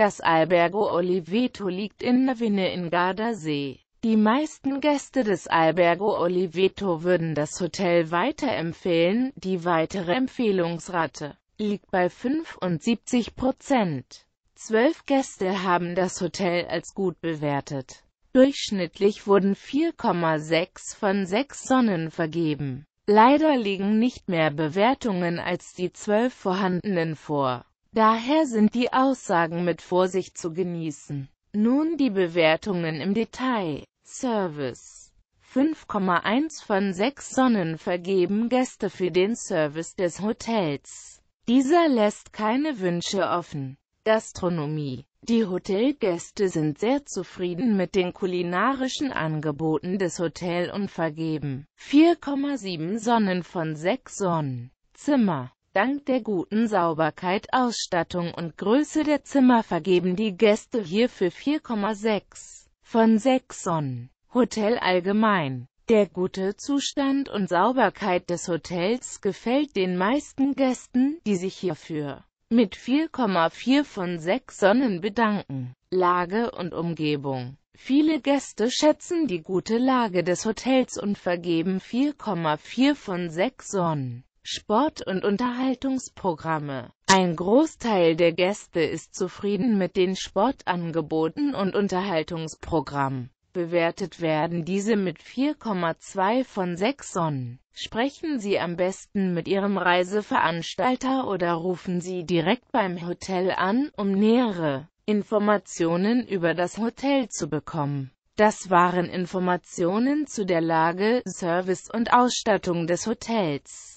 Das Albergo Oliveto liegt in Navine in Gardasee. Die meisten Gäste des Albergo Oliveto würden das Hotel weiterempfehlen, die weitere Empfehlungsrate liegt bei 75 Prozent. Zwölf Gäste haben das Hotel als gut bewertet. Durchschnittlich wurden 4,6 von 6 Sonnen vergeben. Leider liegen nicht mehr Bewertungen als die zwölf vorhandenen vor. Daher sind die Aussagen mit Vorsicht zu genießen. Nun die Bewertungen im Detail. Service 5,1 von 6 Sonnen vergeben Gäste für den Service des Hotels. Dieser lässt keine Wünsche offen. Gastronomie Die Hotelgäste sind sehr zufrieden mit den kulinarischen Angeboten des Hotels und vergeben 4,7 Sonnen von 6 Sonnen. Zimmer Dank der guten Sauberkeit, Ausstattung und Größe der Zimmer vergeben die Gäste hierfür 4,6 von 6 Sonnen. Hotel allgemein. Der gute Zustand und Sauberkeit des Hotels gefällt den meisten Gästen, die sich hierfür mit 4,4 von 6 Sonnen bedanken. Lage und Umgebung Viele Gäste schätzen die gute Lage des Hotels und vergeben 4,4 von 6 Sonnen. Sport- und Unterhaltungsprogramme. Ein Großteil der Gäste ist zufrieden mit den Sportangeboten und Unterhaltungsprogrammen. Bewertet werden diese mit 4,2 von 6 Sonnen. Sprechen Sie am besten mit Ihrem Reiseveranstalter oder rufen Sie direkt beim Hotel an, um nähere Informationen über das Hotel zu bekommen. Das waren Informationen zu der Lage, Service und Ausstattung des Hotels.